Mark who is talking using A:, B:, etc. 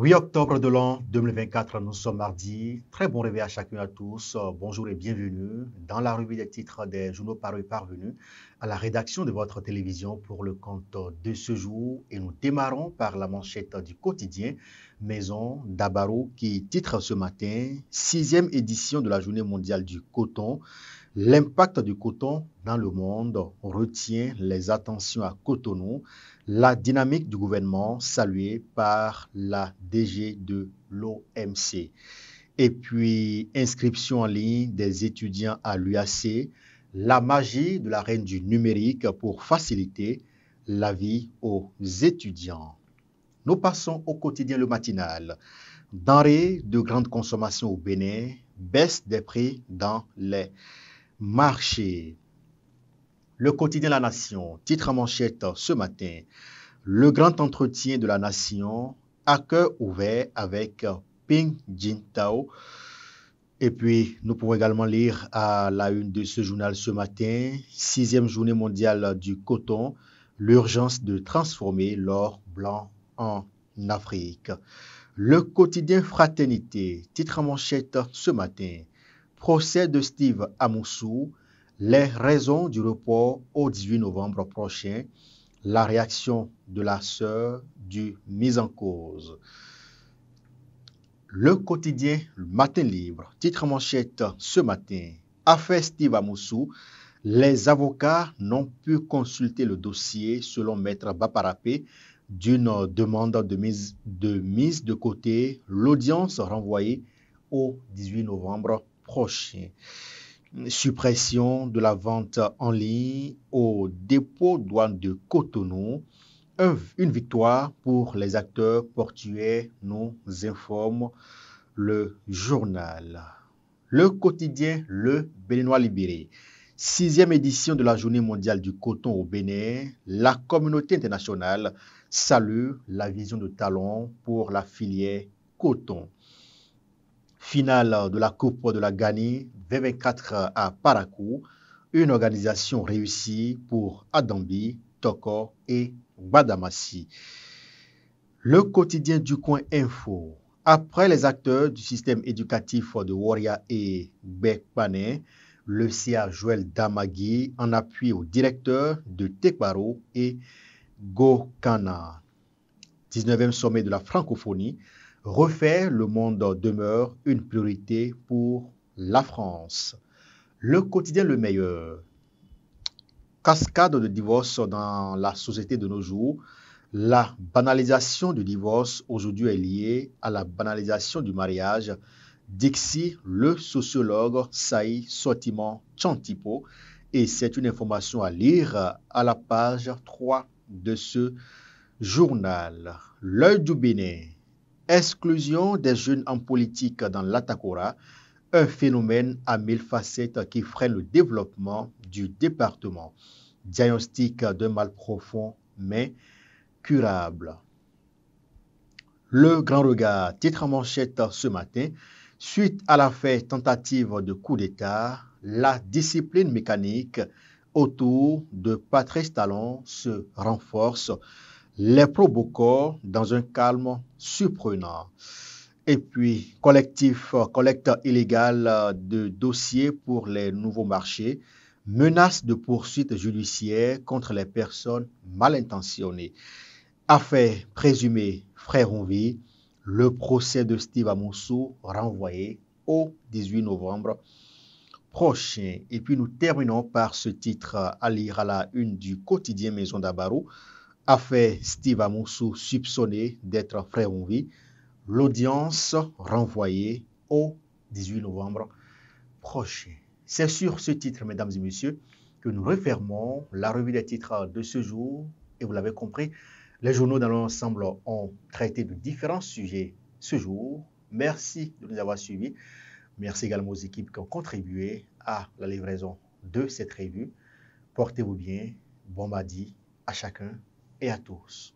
A: 8 octobre de l'an 2024, nous sommes mardi. Très bon réveil à chacune et à tous. Euh, bonjour et bienvenue dans la revue des titres des journaux parus parvenus à la rédaction de votre télévision pour le compte de ce jour. Et nous démarrons par la manchette du quotidien Maison Dabaro qui titre ce matin sixième édition de la journée mondiale du coton. L'impact du coton dans le monde retient les attentions à Cotonou, la dynamique du gouvernement saluée par la DG de l'OMC. Et puis, inscription en ligne des étudiants à l'UAC, la magie de la reine du numérique pour faciliter la vie aux étudiants. Nous passons au quotidien le matinal. Denrées de grande consommation au Bénin, baisse des prix dans les marché. Le quotidien La Nation, titre à manchette ce matin. Le grand entretien de la nation à cœur ouvert avec Ping Jintao. Et puis, nous pouvons également lire à la une de ce journal ce matin, sixième journée mondiale du coton, l'urgence de transformer l'or blanc en Afrique. Le quotidien Fraternité, titre en manchette ce matin procès de Steve Amoussou, les raisons du report au 18 novembre prochain, la réaction de la sœur du mis en cause. Le quotidien le Matin Libre, titre manchette ce matin, affaire Steve Amoussou, les avocats n'ont pu consulter le dossier selon Maître Baparapé d'une demande de mise, de mise de côté l'audience renvoyée au 18 novembre Suppression de la vente en ligne au dépôt douane de Cotonou. une victoire pour les acteurs portuaires, nous informe le journal. Le quotidien Le Béninois Libéré. Sixième édition de la Journée mondiale du coton au Bénin, la communauté internationale salue la vision de Talon pour la filière coton. Finale de la Coupe de la Ghani, 24 à Parakou. Une organisation réussie pour Adambi, Toko et Badamasi. Le quotidien du coin info. Après les acteurs du système éducatif de Waria et Bekpane, le CA Joël Damagui en appui au directeur de Tekbaro et Gokana. 19e sommet de la francophonie refait, le monde demeure une priorité pour la France. Le quotidien le meilleur. Cascade de divorce dans la société de nos jours. La banalisation du divorce aujourd'hui est liée à la banalisation du mariage. Dixie, le sociologue Saï Sortiment Chantipo, et c'est une information à lire à la page 3 de ce journal. L'œil du Bénin. Exclusion des jeunes en politique dans l'Atakora, un phénomène à mille facettes qui freine le développement du département. Diagnostic d'un mal profond mais curable. Le Grand Regard, titre en manchette ce matin, suite à la tentative de coup d'État, la discipline mécanique autour de Patrice Talon se renforce les corps dans un calme surprenant. Et puis, collectif, euh, collecteur illégal euh, de dossiers pour les nouveaux marchés, menace de poursuites judiciaires contre les personnes mal intentionnées. Affaire présumée Ronvi, le procès de Steve Amoussou renvoyé au 18 novembre prochain. Et puis nous terminons par ce titre euh, à lire à la une du quotidien Maison d'Abarou a fait Steve Amoussou soupçonné d'être frère en vie. L'audience renvoyée au 18 novembre prochain. C'est sur ce titre, mesdames et messieurs, que nous refermons la revue des titres de ce jour. Et vous l'avez compris, les journaux dans l'ensemble ont traité de différents sujets ce jour. Merci de nous avoir suivis. Merci également aux équipes qui ont contribué à la livraison de cette revue. Portez-vous bien. Bon mardi à chacun. é a tus.